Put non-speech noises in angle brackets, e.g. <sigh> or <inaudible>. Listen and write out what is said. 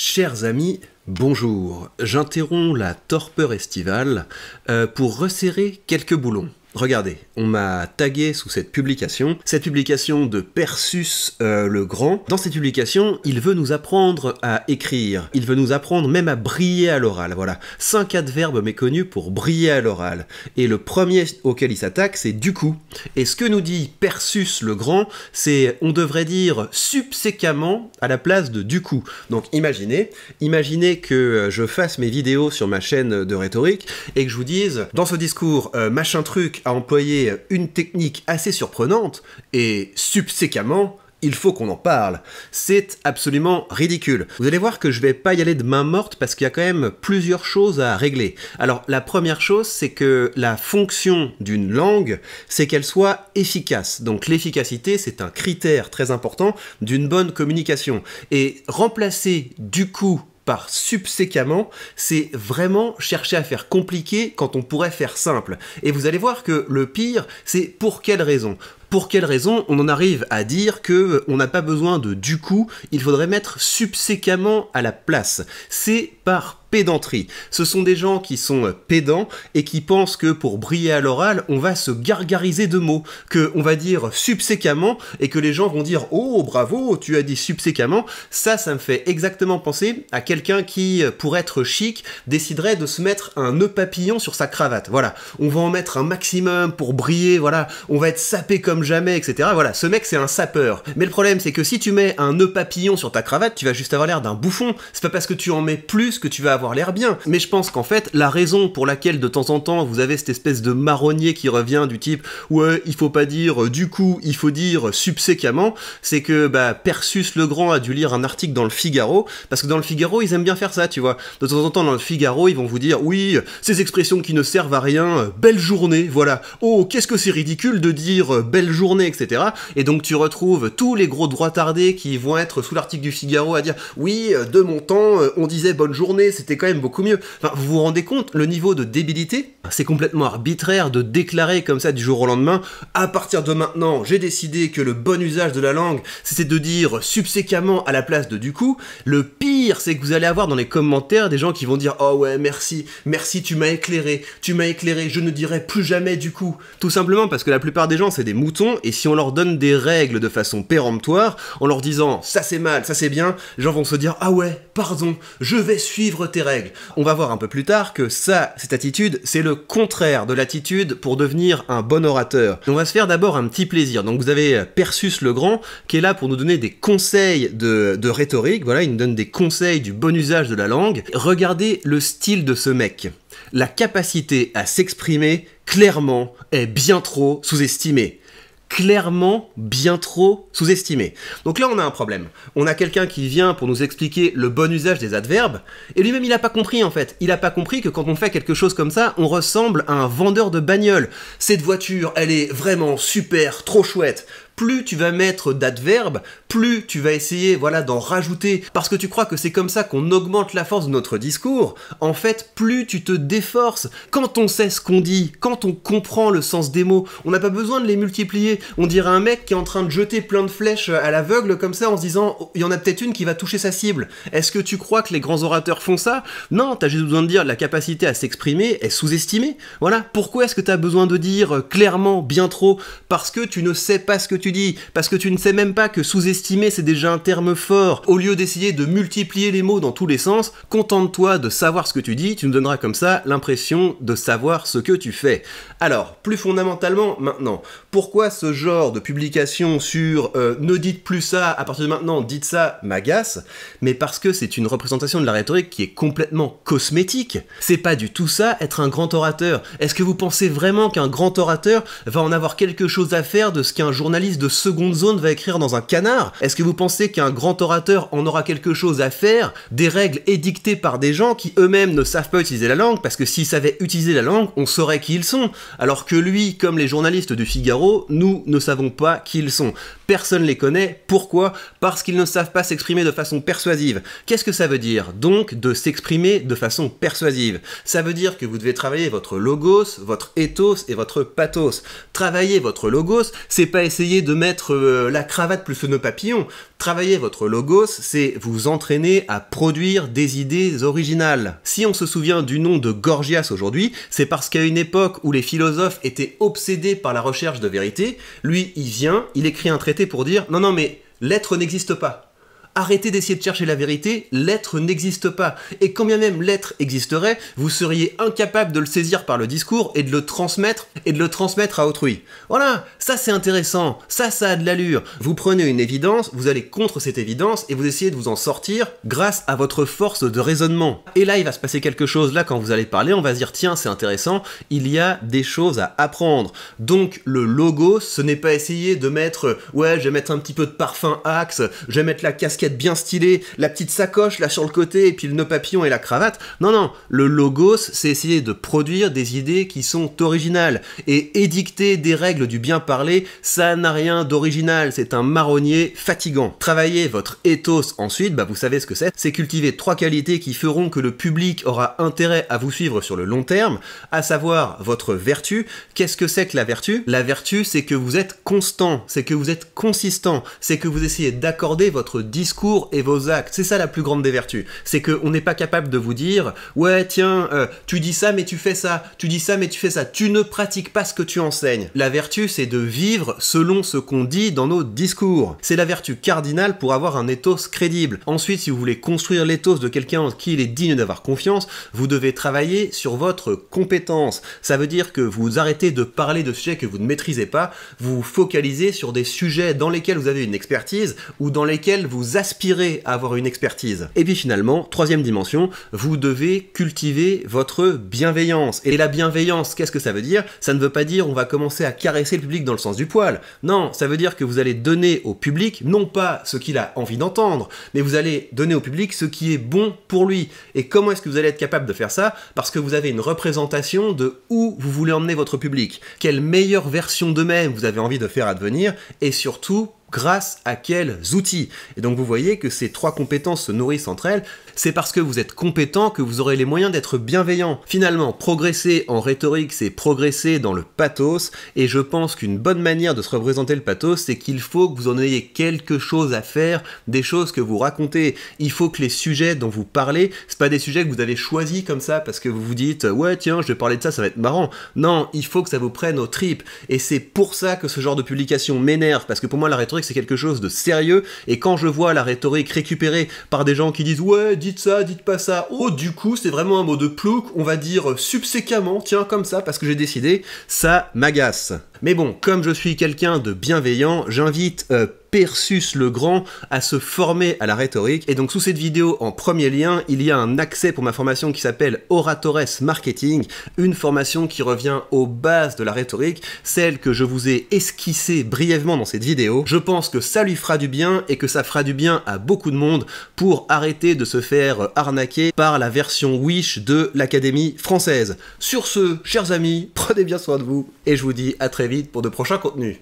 Chers amis, bonjour. J'interromps la torpeur estivale euh, pour resserrer quelques boulons. Regardez, on m'a tagué sous cette publication, cette publication de Persus euh, le Grand. Dans cette publication, il veut nous apprendre à écrire, il veut nous apprendre même à briller à l'oral. Voilà, cinq adverbes méconnus pour briller à l'oral. Et le premier auquel il s'attaque, c'est du coup. Et ce que nous dit Persus le Grand, c'est on devrait dire subséquemment à la place de du coup. Donc imaginez, imaginez que euh, je fasse mes vidéos sur ma chaîne de rhétorique et que je vous dise dans ce discours euh, machin truc employer employé une technique assez surprenante, et subséquemment, il faut qu'on en parle. C'est absolument ridicule. Vous allez voir que je vais pas y aller de main morte parce qu'il y a quand même plusieurs choses à régler. Alors la première chose, c'est que la fonction d'une langue, c'est qu'elle soit efficace. Donc l'efficacité, c'est un critère très important d'une bonne communication. Et remplacer du coup par subséquemment, c'est vraiment chercher à faire compliqué quand on pourrait faire simple. Et vous allez voir que le pire, c'est pour quelle raison pour quelle raison on en arrive à dire que euh, on n'a pas besoin de du coup, il faudrait mettre subséquemment à la place. C'est par pédanterie. Ce sont des gens qui sont pédants et qui pensent que pour briller à l'oral, on va se gargariser de mots, que on va dire subséquemment et que les gens vont dire "Oh bravo, tu as dit subséquemment." Ça ça me fait exactement penser à quelqu'un qui pour être chic déciderait de se mettre un nœud papillon sur sa cravate. Voilà, on va en mettre un maximum pour briller, voilà, on va être sapé comme jamais, etc. Voilà, ce mec c'est un sapeur. Mais le problème c'est que si tu mets un nœud papillon sur ta cravate, tu vas juste avoir l'air d'un bouffon. C'est pas parce que tu en mets plus que tu vas l'air bien. Mais je pense qu'en fait, la raison pour laquelle de temps en temps vous avez cette espèce de marronnier qui revient du type ouais, il faut pas dire euh, du coup, il faut dire euh, subséquemment, c'est que bah, Persus le Grand a dû lire un article dans le Figaro, parce que dans le Figaro, ils aiment bien faire ça, tu vois. De temps en temps, dans le Figaro, ils vont vous dire oui, ces expressions qui ne servent à rien, euh, belle journée, voilà. Oh, qu'est-ce que c'est ridicule de dire belle journée, etc. Et donc tu retrouves tous les gros droits tardés qui vont être sous l'article du Figaro à dire oui, de mon temps, on disait bonne journée, c'était c'était quand même beaucoup mieux. Enfin, vous vous rendez compte, le niveau de débilité, c'est complètement arbitraire de déclarer comme ça du jour au lendemain, à partir de maintenant, j'ai décidé que le bon usage de la langue, c'était de dire subséquemment à la place de du coup. Le pire, c'est que vous allez avoir dans les commentaires des gens qui vont dire, oh ouais, merci, merci, tu m'as éclairé, tu m'as éclairé, je ne dirai plus jamais du coup. Tout simplement parce que la plupart des gens, c'est des moutons, et si on leur donne des règles de façon péremptoire, en leur disant, ça c'est mal, ça c'est bien, gens vont se dire, ah ouais, pardon, je vais suivre tes règles. On va voir un peu plus tard que ça, cette attitude, c'est le contraire de l'attitude pour devenir un bon orateur. On va se faire d'abord un petit plaisir. Donc vous avez euh, Persus le Grand qui est là pour nous donner des conseils de, de rhétorique. Voilà, il nous donne des conseils du bon usage de la langue. Regardez le style de ce mec. La capacité à s'exprimer clairement est bien trop sous-estimée clairement bien trop sous-estimé. Donc là, on a un problème. On a quelqu'un qui vient pour nous expliquer le bon usage des adverbes, et lui-même, il n'a pas compris en fait. Il n'a pas compris que quand on fait quelque chose comme ça, on ressemble à un vendeur de bagnole. Cette voiture, elle est vraiment super, trop chouette plus tu vas mettre d'adverbes, plus tu vas essayer voilà d'en rajouter parce que tu crois que c'est comme ça qu'on augmente la force de notre discours. En fait, plus tu te déforces. Quand on sait ce qu'on dit, quand on comprend le sens des mots, on n'a pas besoin de les multiplier. On dirait un mec qui est en train de jeter plein de flèches à l'aveugle comme ça en se disant oh, il y en a peut-être une qui va toucher sa cible. Est-ce que tu crois que les grands orateurs font ça Non, t'as juste besoin de dire la capacité à s'exprimer est sous-estimée. Voilà, pourquoi est-ce que as besoin de dire euh, clairement bien trop parce que tu ne sais pas ce que tu parce que tu ne sais même pas que sous-estimer c'est déjà un terme fort. Au lieu d'essayer de multiplier les mots dans tous les sens, contente-toi de savoir ce que tu dis, tu nous donneras comme ça l'impression de savoir ce que tu fais. Alors, plus fondamentalement maintenant, pourquoi ce genre de publication sur euh, ne dites plus ça à partir de maintenant, dites ça m'agace Mais parce que c'est une représentation de la rhétorique qui est complètement cosmétique. C'est pas du tout ça être un grand orateur. Est-ce que vous pensez vraiment qu'un grand orateur va en avoir quelque chose à faire de ce qu'un journaliste de seconde zone va écrire dans un canard Est-ce que vous pensez qu'un grand orateur en aura quelque chose à faire des règles édictées par des gens qui eux-mêmes ne savent pas utiliser la langue parce que s'ils savaient utiliser la langue, on saurait qui ils sont, alors que lui, comme les journalistes du Figaro, nous ne savons pas qui ils sont. Personne les connaît. Pourquoi Parce qu'ils ne savent pas s'exprimer de façon persuasive. Qu'est-ce que ça veut dire Donc de s'exprimer de façon persuasive. Ça veut dire que vous devez travailler votre logos, votre ethos et votre pathos. Travailler votre logos, c'est pas essayer de mettre euh, la cravate plus le nœud papillon. Travailler votre logos, c'est vous entraîner à produire des idées originales. Si on se souvient du nom de Gorgias aujourd'hui, c'est parce qu'à une époque où les philosophes étaient obsédés par la recherche de vérité, lui, il vient, il écrit un traité pour dire non, non, mais l'être n'existe pas. Arrêtez d'essayer de chercher la vérité, l'être n'existe pas. Et quand bien même l'être existerait, vous seriez incapable de le saisir par le discours et de le transmettre et de le transmettre à autrui. Voilà, ça c'est intéressant, ça ça a de l'allure. Vous prenez une évidence, vous allez contre cette évidence et vous essayez de vous en sortir grâce à votre force de raisonnement. Et là il va se passer quelque chose, là quand vous allez parler, on va se dire tiens c'est intéressant, il y a des choses à apprendre. Donc le logo, ce n'est pas essayer de mettre ouais je vais mettre un petit peu de parfum axe, je vais mettre la casquette bien stylé, la petite sacoche là sur le côté, et puis le nœud papillon et la cravate. Non, non, le logos, c'est essayer de produire des idées qui sont originales. Et édicter des règles du bien parler, ça n'a rien d'original, c'est un marronnier fatigant. Travailler votre ethos ensuite, bah vous savez ce que c'est, c'est cultiver trois qualités qui feront que le public aura intérêt à vous suivre sur le long terme, à savoir votre vertu. Qu'est-ce que c'est que la vertu La vertu, c'est que vous êtes constant, c'est que vous êtes consistant, c'est que vous essayez d'accorder votre discours et vos actes. C'est ça la plus grande des vertus. C'est qu'on n'est pas capable de vous dire, ouais, tiens, euh, tu dis ça, mais tu fais ça. Tu dis ça, mais tu fais ça. Tu ne pratiques pas ce que tu enseignes. La vertu, c'est de vivre selon ce qu'on dit dans nos discours. C'est la vertu cardinale pour avoir un ethos crédible. Ensuite, si vous voulez construire l'ethos de quelqu'un en qui il est digne d'avoir confiance, vous devez travailler sur votre compétence. Ça veut dire que vous arrêtez de parler de sujets que vous ne maîtrisez pas, vous vous focalisez sur des sujets dans lesquels vous avez une expertise ou dans lesquels vous aspirer à avoir une expertise. Et puis finalement, troisième dimension, vous devez cultiver votre bienveillance. Et la bienveillance, qu'est-ce que ça veut dire Ça ne veut pas dire on va commencer à caresser le public dans le sens du poil. Non, ça veut dire que vous allez donner au public non pas ce qu'il a envie d'entendre, mais vous allez donner au public ce qui est bon pour lui. Et comment est-ce que vous allez être capable de faire ça Parce que vous avez une représentation de où vous voulez emmener votre public, quelle meilleure version d'eux-mêmes vous avez envie de faire advenir, et surtout grâce à quels outils Et donc vous voyez que ces trois compétences se nourrissent entre elles, c'est parce que vous êtes compétent que vous aurez les moyens d'être bienveillant. Finalement, progresser en rhétorique, c'est progresser dans le pathos, et je pense qu'une bonne manière de se représenter le pathos, c'est qu'il faut que vous en ayez quelque chose à faire, des choses que vous racontez. Il faut que les sujets dont vous parlez, c'est pas des sujets que vous avez choisis comme ça parce que vous vous dites ouais tiens je vais parler de ça, ça va être marrant. Non, il faut que ça vous prenne aux tripes, et c'est pour ça que ce genre de publication m'énerve parce que pour moi la rhétorique c'est quelque chose de sérieux, et quand je vois la rhétorique récupérée par des gens qui disent ouais dites ça, dites pas ça. Oh, du coup, c'est vraiment un mot de plouc, on va dire subséquemment, tiens, comme ça, parce que j'ai décidé, ça m'agace. Mais bon, comme je suis quelqu'un de bienveillant, j'invite euh, Persus le Grand à se former à la rhétorique. Et donc sous cette vidéo, en premier lien, il y a un accès pour ma formation qui s'appelle Oratores Marketing, une formation qui revient aux bases de la rhétorique, celle que je vous ai esquissée brièvement dans cette vidéo. Je pense que ça lui fera du bien et que ça fera du bien à beaucoup de monde pour arrêter de se faire arnaquer par la version Wish de l'Académie française. Sur ce, chers amis, <laughs> prenez bien soin de vous et je vous dis à très vite pour de prochains contenus.